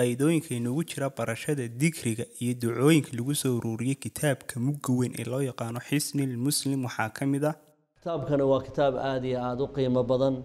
faa'iidooyinka inoogu jira barashada dikriga iyo ducooyinka lagu soo ururiyey kitaabka mugga weyn ee loo yaqaano xisnil muslim waxaa ka mid ah kitaabkana waa kitaab aad iyo aada u qiimo badan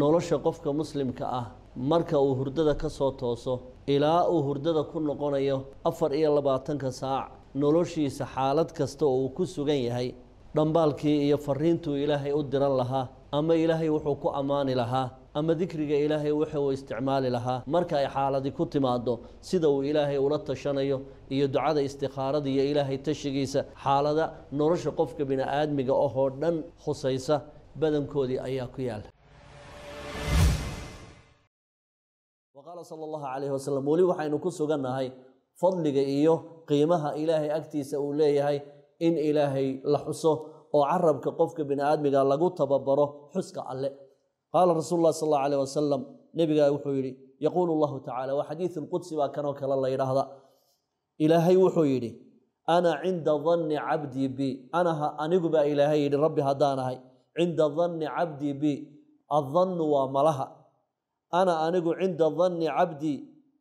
nolosha qofka muslimka ah marka uu hurdada ka soo tooso ilaa uu hurdada ku noqonayo afar iyo labaatanka saac noloshiisa xaalad kasta oo uu ku sugan yahay dhambaalkii iyo fariintuu ilaahay u diran lahaa ama ilaahay wuxuu ku ammaani lahaa ama dikriga ilaahay wuxuu isticmaali lahaa marka ay xaaladi ku timaado sida uu ilaahay ula tashanayo iyo ducada istikhaarada iyo ilaahay tashigiisa xaalada nolosha qofka bini-aadmiga ahoo dhan khusaysa badankoodii ayaa ku yaala qaala sala allahu calayhi wasalam weli waxaynu ku sugannahay fadliga iyo qiimaha ilaahay agtiisa uu leeyahay in ilaahay la xuso oo carabka qofka bini aadmiga lagu tababaro xuska alle qaala rasuul lah sal allau alيh wasalam nebigaa wuxuu yihi yaquulu llahu tacala waa xadiidu lqudsi baa kanoo kale la yidhaahda ilaahay wuxuu yidhi ana cinda danni cabdii bi anaha anigu baa ilaahay yidhi rabbi haddaan ahay cinda danni cabdii bi addannu waa malaha ana anigu cinda danni cabdi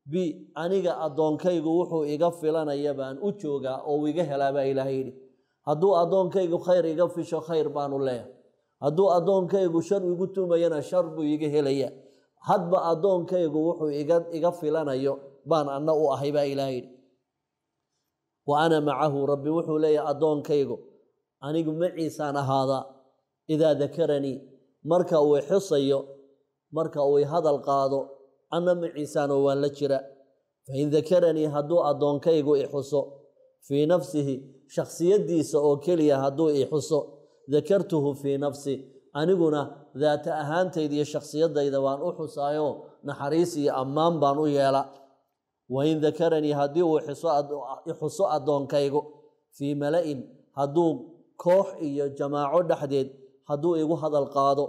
bi aniga addoonkaygu wuxuu iga filanaya baan u joogaa oo iga helaa baa ilaahay yidhi hadduu addoonkaygu khayr iga fisho khayr baanu leeyahay hadduu addoonkaygu shar igu tumayana shar buu iga helaya hadba addoonkaygu wuxuu iga iga filanayo baan anna u ahay baa ilaah yidhi wa ana macahu rabbi wuxuu leeyahay addoonkaygu anigu maciisaan ahaadaa idaa dakaranii marka uu xisayo marka uu hadal qaado anna maciisaanoo waan la jira fain dakaranii hadduu addoonkaygu i xuso fii nafsihi shakhsiyadiisa oo keliya hadduu ixuso dakartuhu fii nafsi aniguna daata ahaantayda iyo shakhsiyadayda waan u xusaayo naxariis iyo ammaan baan u yeela wain dakaranii haddii uu xuso addoonkaygu fii malain in hadduu koox iyo jamaaco dhexdeed hadduu igu hadal qaado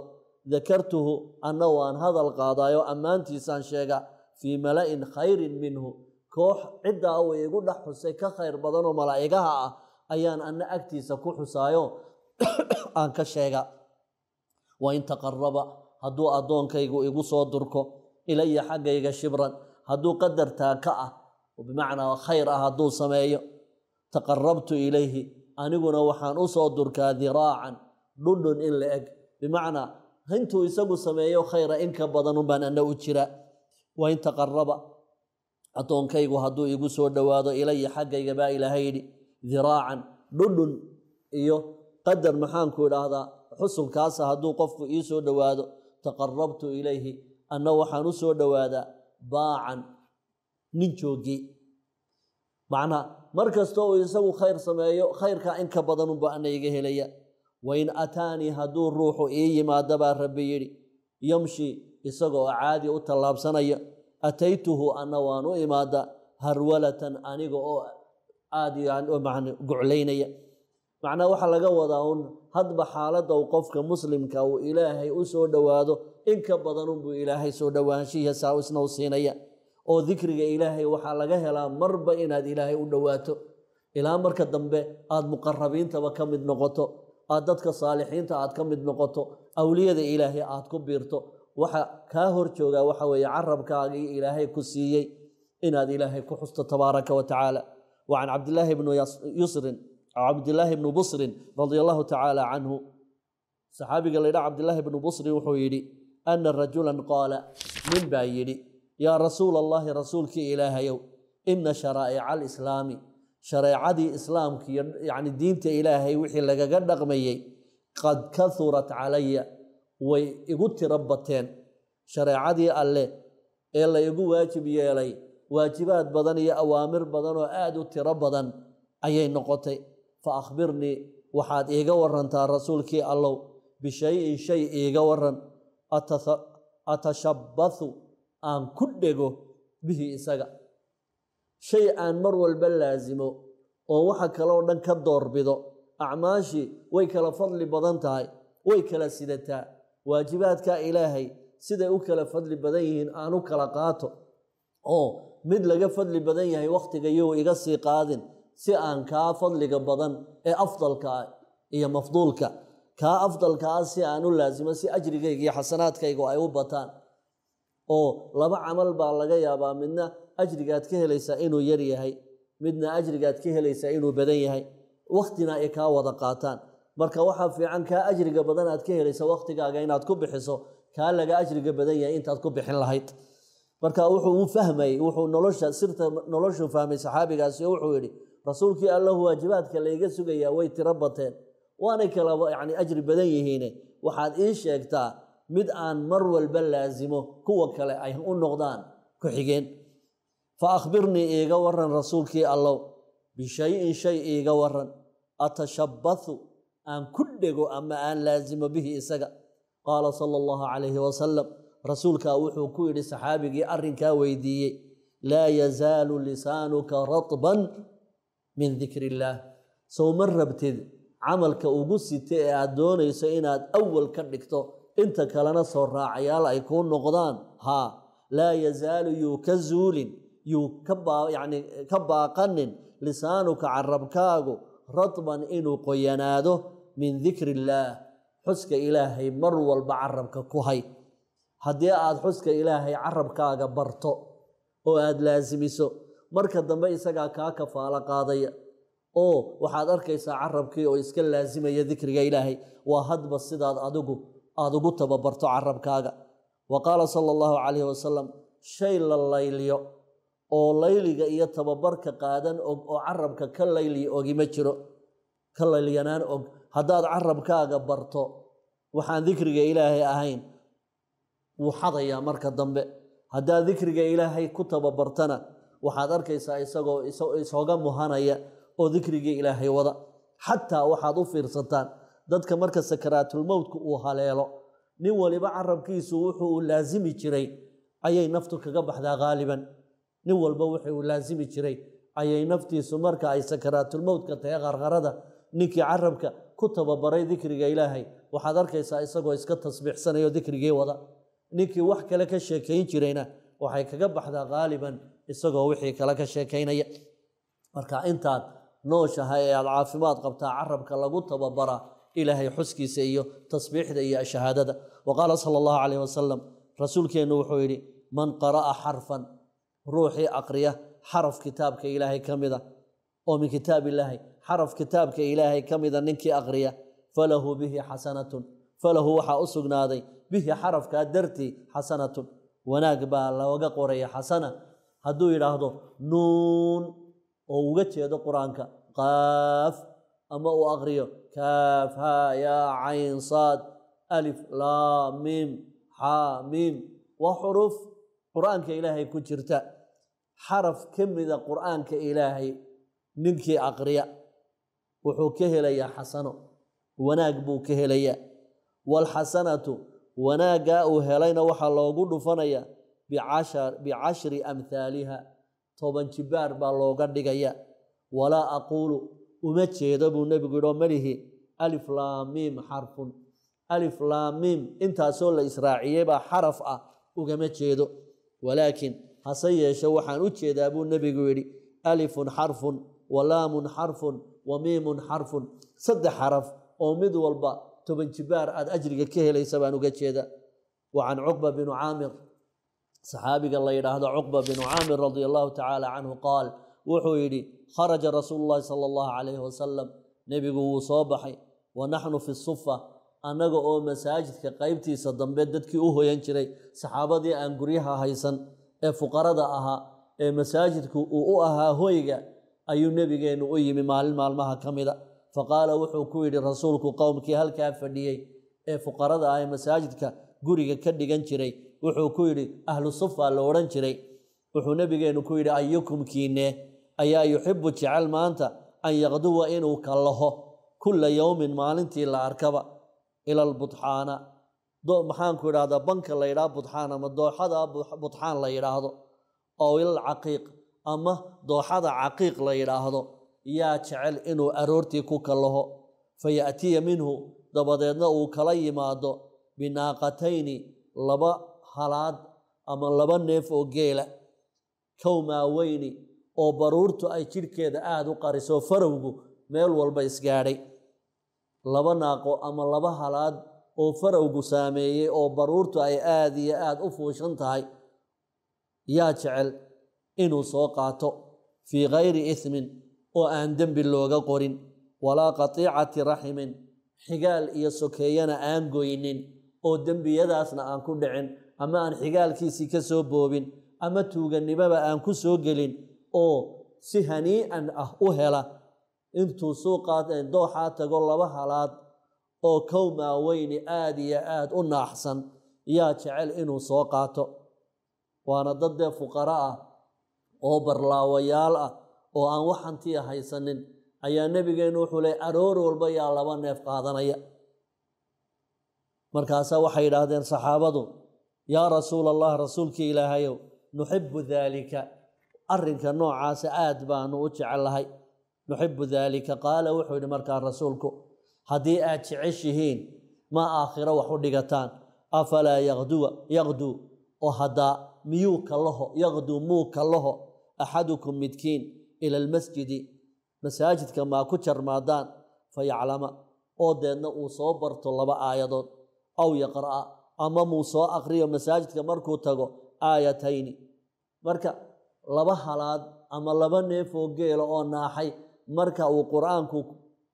dakartuhu anna waan hadal qaadaayo ammaantiisaan sheega fii mala'in khayrin minhu koox ciddaa uu igu dhex xusay ka khayr badanoo malaa'igaha ah ayaan anna agtiisa ku xusaayo aan ka sheega wain taqaraba hadduu addoonkaygu igu soo durko ilaya xaggayga shibran hadduu qadartaa ka ah bimacnaa khayr ah hadduu sameeyo taqarabtu ilayhi aniguna waxaan u durkaa diraacan dhundhun in la eg bimacnaa intuu isagu sameeyo khayra inka badanunbaan ana u jira wain taqaraba addoonkaygu hadduu igu soo dhowaado ilaya xaggayga baa ilaaha yidhi diraacan dhundhun iyo qadar maxaanku idhaahdaa xusunkaasa hadduu qofku ii soo dhowaado taqarabtu ilayhi anna waxaan u soo dhowaadaa baacan nin joogey macnaha mar kasta uu isagu khayr sameeyo khayrkaa in ka badanunba ana iga helaya wain ataanii hadduu ruuxu ii yimaada baa rabbi yidhi yamshi isagoo caadi u tallaabsanaya ataytuhu anna waan u imaada harwalatan aniga oo aad guclaynaya macnaha waxaa laga wadaa un hadba xaaladda uu qofka muslimka uu ilaahay u soo dhowaado inka ka badan unbuu ilaahay soo dhowaanshihiya saa isna u siinaya oo dikriga ilaahay waxaa laga helaa marba inaad ilaahay u dhowaato ilaa marka dambe aada muqarabiintaba ka mid noqoto aad dadka saalixiinta aad ka mid noqoto awliyada ilaahay aad ku biirto waxa kaa hor joogaa waxa weeye carabkaagii ilaahay ku siiyey inaad ilaahay ku xusto tabaaraka wa tacaala wa can cabdilaahi bnu yusrin cabdilaahi bnu busrin radia allahu tacaala canhu saxaabiga la laydha cabdilaahi bnu busrin wuxuu yidhi ana rajulan qaala nin baa yidhi yaa rasuul allaahi rasuulkii ilaahayow ina sharaa'ica alislaami shareecadii islaamka iyo yacni diinta ilaahay wixii lagaga dhaqmayey qad kahurat calaya way igu tiro bateen shareecadii alleh ee la igu waajib yeelay waajibaad badan iyo awaamir badan oo aada u tiro badan ayay noqotay fa akhbirnii waxaad iiga warantaa rasuulkii allow bishayin shay iiga waran atashabbathu aan ku dhego bihi isaga shay aan mar walba laasimo oo waxa kaloo dhan ka doorbido acmaashii way kala fadli badan tahay way kala sidataa waajibaadka ilaahay siday u kala fadli badan yihiin aanu kala qaato oo mid laga fadli badan yahay wakhtiga yuu iga sii qaadin si aan kaa fadliga badan ee afdalka iyo mafduulka kaa afdalka afdalkaa si aan u laasimo si ajrigayga iyo xasanaadkaygu ay u bataan oo laba camal baa laga yaabaa midna ajrigaad ka helaysaa inuu yar yahay midna ajrigaad ka helaysaa inuu badan yahay waktina ay kaa wada qaataan marka waxaa fiican kaa ajriga badan aad ka helaysa waktigaaga inaad ku bixiso kaa laga ajriga badan yahay intaad ku bixin lahayd marka wuxuu u fahmayy wuxuu nolosha sirta noloshuu fahmay saxaabigaasi wuxuu yidhi rasuulkii allah waajibaadka layga sugayaa way tiro bateen waanay kalaba yani ajri badan yihiine waxaad ii sheegtaa mid aan mar walba laasimo kuwa kale ay u noqdaan ku xigeen fa akhbirnii iiga waran rasuulkii allow bishayin shay iiga waran atashabbathu aan ku dhego ama aan laasimo bihi isaga qaala sala allahu calayhi wasalam rasuulkaa wuxuu ku yidhi saxaabigii arrinkaa weydiiyey laa yazaalu lisaanuka ratban min dikr illaah ma rabtid camalka ugu sita ee aada doonayso inaad awal ka dhigto inta kalena soo raacayaal ay kuu noqdaan haa laa yazaalu yuu ka zuulin yuu kayani ka baaqanin lisaanuka carabkaagu radban inuu qoyanaado min dikri illaah xuska ilaahay mar walba carabka ku hay haddii aada xuska ilaahay carabkaaga barto oo aada laasimiso marka dambe isagaa kaa kafaalo qaadaya oo waxaad arkaysaa carabkii oo iska laasimaya dikriga ilaahay waa hadba sidaad adigu aada ugu tababarto carabkaaga wa qaala sala allahu calayhi wasalam shay la layliyo oo layliga iyo tababarka qaadan og oo carabka ka layliyo ogi ma jiro ka laylyanaan og haddaad carabkaaga barto waxaan dikriga ilaahay ahayn wuu xadayaa marka dambe haddaad dikriga ilaahay ku tababartana waxaad arkaysaa isagoo isooga muhanaya oo dikrigii ilaahay wada xataa waxaad u fiirsataan dadka marka sakaraatulmowtka uu haleelo nin waliba carabkiisu wuxuu uu laasimi jiray ayay naftu kaga baxdaa haaliban nin walba wuxuu uu laasimi jiray ayay naftiisu marka ay sakaraatulmowtka tahay qarqarada ninkii carabka ku tababaray dikriga ilaahay waxaad arkaysaa isagoo iska tasbiixsanayo dikrigii wada ninkii wax kale ka sheekayn jirayna waxay kaga baxdaa haaliban isagoo wixii kale ka sheekeynaya marka intaad nooshahay ee aada caafimaad qabtaa carabka lagu tababara ilaahay xuskiisa iyo tasbiixda iyo shahaadada wa qaala sala allahu calayh wasalam rasuulkeennu wuxuu yidhi man qara'a xarfan ruuxii aqriya xaraf kitaabka ilaahay ka mida oo min kitaab illaahi xaraf kitaabka ilaahay ka mida ninkii aqriya falahu bihi xasanatun falahu waxaa u sugnaaday bihi xarafkaa dartii xasanatun wanaag baa looga qoraya xasana hadduu yidhaahdo nuun oo uga jeedo qur-aanka qaaf ama uu aqriyo kaaf haa yaa cayn saad alif laa miim xaa miim waa xuruuf qur-aanka ilaahay ku jirta xaraf ka mida qur-aanka ilaahay ninkii aqriya wuxuu ka helayaa xasano wanaag buu ka helayaa waalxasanatu wanaaggaa uu helayna waxaa loogu dhufanayaa bicashri amhaaliha toban jibaar baa looga dhigaya walaa aquulu uma jeedo buu nebigu yidhoo malihi alif laamiim xarfun alif laamiim intaasoo la israaciyey baa xaraf ah ugama jeedo walaakiin hase yeeshe waxaan u jeedaa buu nebigu yidhi alifun xarfun wa laamun xarfun wa miimun xarfun saddex xaraf oo mid walba toban jibaar aada ajriga ka helaysa baan uga jeeda wa can cuqba binu caamir saxaabiga la yidhaahdo cuqba binu caamir radia allahu tacaala canhu qaal wuxuu yidhi kharaja rasuulu llahi sala allahu calayhi wasalam nebigu wuu soo baxay wa naxnu fi sufa annaga oo masaajidka qeybtiisa dambe dadkii u hoyan jiray saxaabadii aan guryaha haysan ee fuqarada ahaa ee masaajidku uu u ahaa hoyga ayuu nebigeennu u yimi maalin maalmaha ka mida fa qaala wuxuu ku yidhi rasuulku qowmkii halkaa fadhiyey ee fuqarada ah ee masaajidka guriga ka dhigan jiray wuxuu ku yidhi ahlu sufaa la odhan jiray wuxuu nebigeenu ku yidhi ayukumkiine ayaa yuxibu jecel maanta an yaqduwa inuu kallaho kulla yowmin maalintii la arkaba ila albutxaana maxaanku idhahdaa banka la yidhaha budxaan ama dooxada budxaan la yidhaahdo oo ilal caqiiq ama dooxada caqiiq la yidhaahdo yaa jecel inuu aroortii ku kallaho fa ya'tiya minhu dabadeedna uu kala yimaado binaaqatayni laba halaad ama laba neef oo geela kowmaaweyni oo baruurtu ay jirhkeeda aada u qariso farowgu meel walba isgaadhay laba naaqo ama laba halaad oo farowgu saameeyey oo baruurtu ay aada iyo aada u fuushan tahay yaa jecel inuu soo qaato fii khayri ismin oo aan dembi looga qorin walaa qatiicati raximin xigaal iyo sokeeyana aan goynin oo dembiyadaasna aan ku dhicin ama aan xigaalkiisii ka soo boobin ama tuuganimaba aan ku soo gelin oo si haniican ah u hela intuu suuqaa dooxaa tago laba halaad oo kowmaaweyni aada iyo aada u naaxsan yaa jecel inuu soo qaato waana dad dee fuqaro ah oo barlaawayaal ah oo aan wax hantiya ah haysanin ayaa nebigeennu wuxuu leey aroor walba yaa laba neef qaadanaya markaasaa waxay yidhaahdeen saxaabadu yaa rasuul allah rasuulkii ilaahayow nuxibu daalika arrinka noocaasa ah aad baanu u jecel lahay nuxibu daalika qaala wuxuu yidhi markaa rasuulku haddii aad jeceshihiin ma aakhiro wax u dhigataan afalaa yaqduwa yaqduu oo haddaa miyuu kalaho yaqduu muu kalaho axadukum midkiin ila almasjidi masaajidka maa ku jarmaadaan fayaclama oo deedna uu soo barto laba aayadood aw yaqra'a ama muu soo akriyo masaajidka markuu tago aayatayni marka laba halaad ama laba neefoo geela oo naaxay marka uu qur-aanku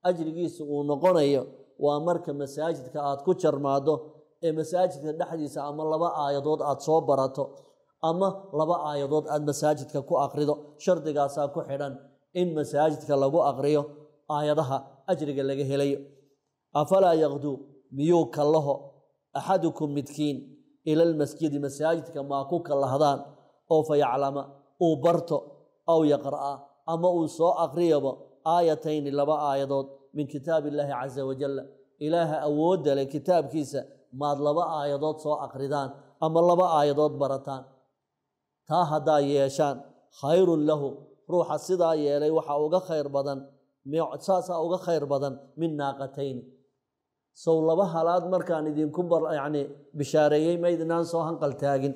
ajrigiisa uu noqonayo waa marka masaajidka aad ku jarmaado ee masaajidka dhexdiisa ama laba aayadood aad soo barato ama laba aayadood aad masaajidka ku akrido shardigaasaa ku xidhan in masaajidka lagu akriyo aayadaha ajriga laga helayo afalaa yaqduu miyuu kallaho axadukum midkiin ila lmasjidi masaajidka maa ku kalahdaan oo fa yaclama uu barto aw yaqra'a ama uu soo aqriyabo aayatayni laba aayadood min kitaabi illaahi casa wajalla ilaaha awoodda leh kitaabkiisa maad laba aayadood soo aqridaan ama laba aayadood barataan taa haddaa yeeshaan khayrun lahu ruuxa sidaa yeelay waxaa uga khayr badan saasaa uga khayr badan min naaqatayni sow laba halaad markaan idinku yani bishaareeyey ma soo hanqal taagin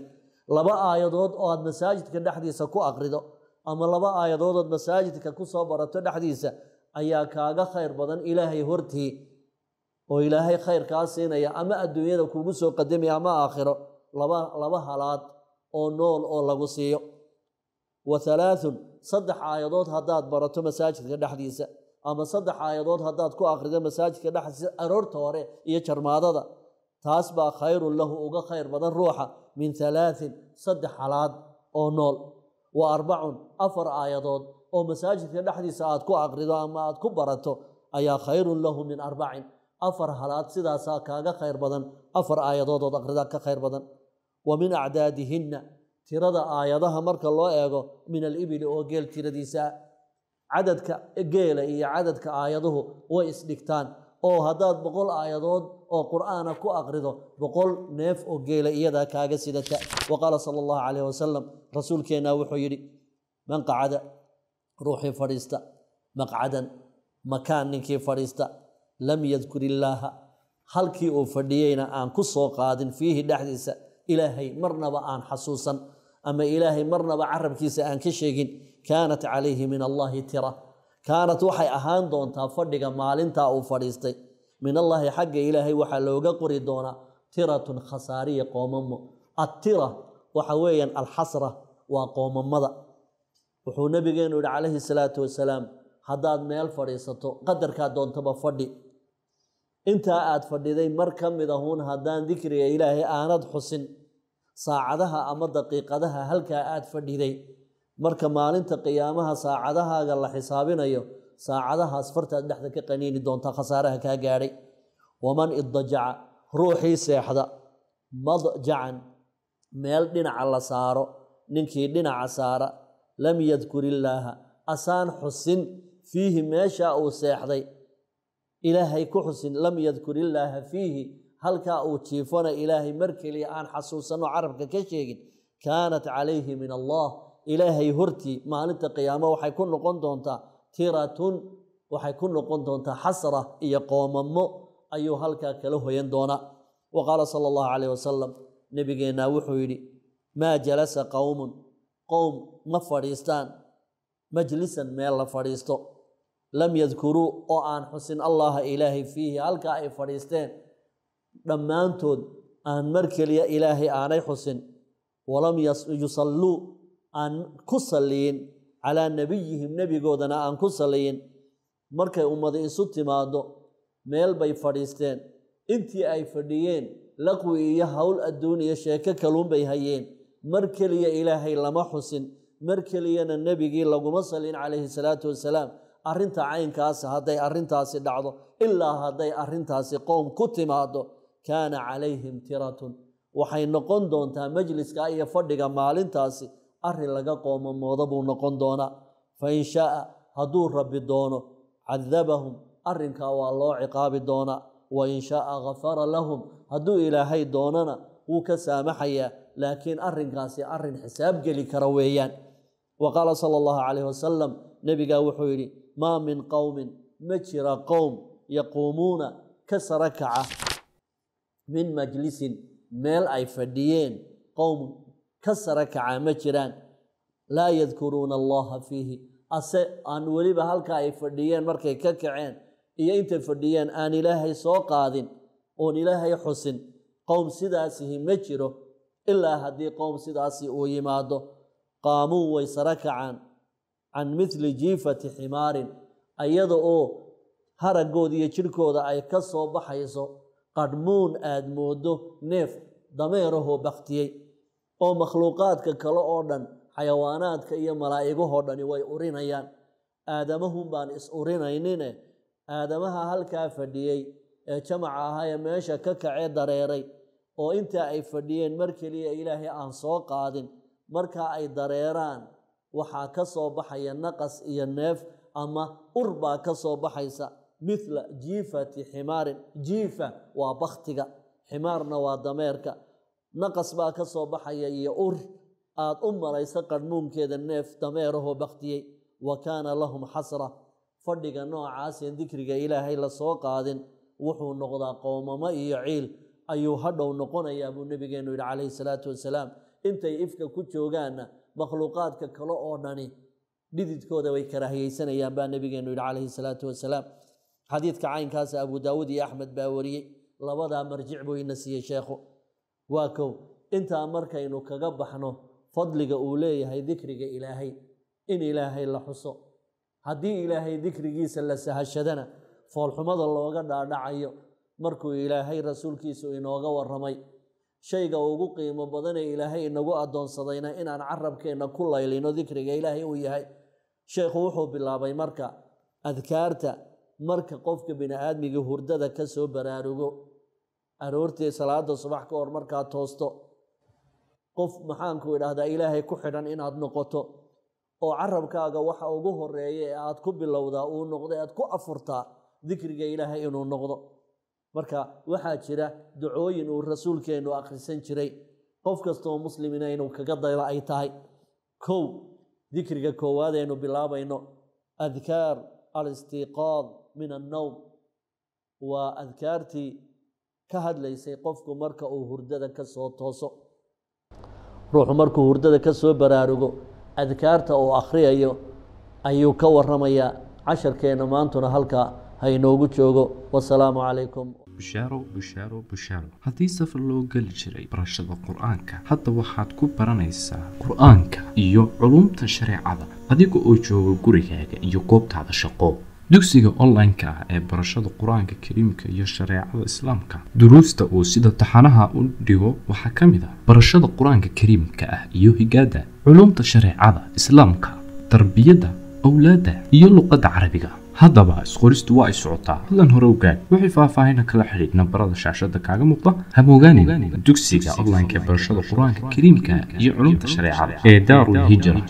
laba aayadood oo aad masaajidka dhexdiisa ku aqrido ama laba aayadoodood masaajidka kusoo barato dhexdiisa ayaa kaaga khayr badan ilaahay hortii oo ilaahay khayrkaa siinaya ama adduunyada kugu soo qadamaya ama aakhiro laba halaad oo nool oo lagu siiyo wa halaathun saddex aayadood haddaad barato masaajidka dhexdiisa ama saddex aayadood haddaad ku akhrido masaajidka dhexa aroorta hore iyo jarmaadada taas baa khayrun lahu uga khayr badan ruuxa min halaatin saddex halaad oo nool wa arbacun afar aayadood oo masaajidka dhexdiisa aad ku akhrido ama aad ku barato ayaa khayrun lahu min arbacin afar halaad sidaasaa kaaga khayr badan afar aayadoodood ood akhridaa ka khayr badan wa min acdaadihinna tirada aayadaha marka loo eego min alibili oo geel tiradiisa cadadka geela iyo cadadka aayaduhu way isdhigtaan oo haddaad boqol aayadood oo qur'aana ku aqrido boqol neef oo geela iyadaa kaaga sidata wa qaala sala allahu calayh wasalam rasuulkeenna wuxuu yidhi man qacada ruuxii fadhiista maqcadan makaan ninkii fadhiista lam yadkur illaaha halkii uu fadhiyeyna aan ku soo qaadin fiihi dhexdiisa ilaahay marnaba aan xasuusan ama ilaahay marnaba carabkiisa aan ka sheegin kaanat calayhi min allaahi tira kaanat waxay ahaan doontaa fadhiga maalintaa uu fadhiistay min allaahi xagga ilaahay waxaa looga qori doonaa tiratun khasaariya qoomamo attira waxa weeyaan alxasra waa qoomamada wuxuu nabigeenu yihi calayhi salaatu wasalaam haddaad meel fadhiisato qadarkaa doontaba fadhi intaa aad fadhiday mar ka mid ahuun haddaan dikriga ilaahay aanad xusin saacadaha ama daqiiqadaha halkaa aad fadhiday marka maalinta qiyaamaha saacadahaaga la xisaabinayo saacadahaas fartaad dhexda ka qaniini doontaa khasaaraha kaa gaadhay waman idajaca ruuxii seexda madjacan meel dhinaca la saaro ninkii dhinaca saara lam yadkur illaaha asaan xusin fiihi meeshaa uu seexday ilaahay ku xusin lam yadkur illaaha fiihi halkaa uu jiifona ilaahay mar keliya aan xasuusano carabka ka sheegin kaanat calayhi min allah ilaahay hortii maalinta qiyaamo waxay ku noqon doontaa tiratun waxay ku noqon doontaa xasra iyo qoomamo ayuu halkaa kala hoyan doonaa wa qaala sala allahu calayh wasalam nebigeenna wuxuu yidhi maa jalasa qowmun qowm ma fadhiistaan majlisan meel la fadhiisto lam yadkuruu oo aan xusin allaha ilaahay fiihi halkaa ay fadhiisteen dhammaantood aan mar keliya ilaahay aanay xusin walam yusalluu aan ku saliyin calaa nebiyihim nebigoodana aan ku saliyin markay ummadi isu timaado meel bay fadhiisteen intii ay fadhiyeen laqwi iyo howl adduun iyo sheeko kaluun bay hayeen mar keliya ilaahay lama xusin mar keliyana nebigii laguma salin calayhi salaatu wasalaam arinta caynkaasa hadday arintaasi dhacdo ilaa hadday arintaasi qowm ku timaado kaana calayhim tiratun waxay noqon doontaa majliska iyo fadhiga maalintaasi arrin laga qoomamooda buu noqon doonaa fain shaaa hadduu rabbi doono cadabahum arrinkaa waa loo ciqaabi doonaa wa in shaaa gafara lahum hadduu ilaahay doonana wuu ka saamaxayaa laakiin arrinkaasi arrin xisaab geli kara weeyaan wa qaala sala allahu calayhi wasalam nebigaa wuxuu yidhi maa min qowmin ma jira qowm yaquumuuna ka sara kaca min majlisin meel ay fadhiyeen qowm ka sara kacaa ma jiraan laa yadkuruuna allaha fiihi ase aan weliba halkaa ay fadhiyeen markay ka kaceen iyo intay fadhiyeen aan ilaahay soo qaadin oon ilaahay xusin qowm sidaasihi ma jiro ilaa haddii qowm sidaasi uu yimaado qaamuu way sara kacaan can mithli jiifati ximaarin ayada oo haraggooda iyo jidhkooda ay ka soo baxayso qadhmuun aada moodo neef dameerahoo baktiyey oo makhluuqaadka kale oo dhan xayawaanaadka iyo malaa'igahoo dhani way urinayaan aadamahun baan is urinaynine eh. aadamaha halkaa fadhiyey ee jamaca ahaa ee meesha ka kacee dareeray oo intaa ay fadhiyeen mar keliya ilaahay aan soo qaadin markaa ay dareeraan waxaa ka soo baxaya naqas iyo neef ama ur baa ka soo baxaysa mithla jiifati ximaarin jiifa waa bakhtiga ximaarna waa dameerka naqas baa ka soo baxaya iyo ur aada u malaysa qarmuunkeeda neef dameerahoo baktiyey wa kaana lahum xasra fadhiga noocaaseen dikriga ilaahay lasoo qaadin wuxuu noqdaa qoomamo iyo ciil ayuu hadhow noqonayaa buu nabigeenu yihi calayhi salaatu wasalaam intay ifka ku joogaanna makhluuqaadka kale oo dhani dhididkooda way karaahiyeysanayaan baa nabigeenu yihi calayhi salaatu wasalaam xadiidka caynkaas abu daawuud iyo axmed baa wariyey labadaa marjic buu ina siiyey sheekhu waa kow intaa markaynu kaga baxno fadliga uu leeyahay dikriga ilaahay in ilaahay la xuso haddii ilaahay dikrigiisa la sahashadana foolxumada looga dhaadhacayo markuu ilaahay rasuulkiisu inooga waramay shayga ugu qiimo badanee ilaahay inagu addoonsadayna inaan carabkeenna ku laylino dikriga ilaahay uu yahay sheekhu wuxuu bilaabay marka adkaarta marka qofka bini aadmiga hurdada ka soo baraarugo aroortii salaada subax ka hor markaa toosto qof maxaanku idhaahdaa ilaahay ku xidhan inaad noqoto oo carabkaaga waxa ugu horeeya ee aad ku bilowdaa uu noqdo aad ku afurtaa dikriga ilaahay inuu noqdo marka waxaa jira ducooyin uu rasuulkeennu akhrisan jiray qof kastoo muslim inaynu kaga dayba ay tahay kow dikriga koowaadaynu bilaabayno adkaar alistiqaad min annowm waa adkaartii ka hadlaysay qofku marka uu hurdada ka soo tooso ruuxu markuu hurdada ka soo baraarugo adkaarta uu akhriyayo ayuu ka warramayaa casharkeenna maantuna halkaa ha inoogu joogo wasalaamu calaykum bushaaro bushaaro bushaaro haddii safar loo geli jiray barashada qur-aanka hadda waxaad ku baranaysaa qur-aanka iyo culumta shareecada adiga oo jooga gurigaaga iyo goobtaada shaqo dugsiga online-ka ah ee barashada qur-aanka kariimka iyo shareecada islaamka duruusta uu sida taxanaha u dhigo waxaa ka mid ah barashada qur-aanka kariimka ah iyo higaada culumta shareecada islaamka tarbiyadda awlaadda iyo luqadda carabiga haddaba isqoristu waa ay socotaa hadlan hore ogaag wixii faahfaahina kala xidhiid nambarada shaashada kaaga muuqda hamogaanin dugsiga online ee barashada qur-aanka kariimka iyo culumta shareecada ee daarul hijra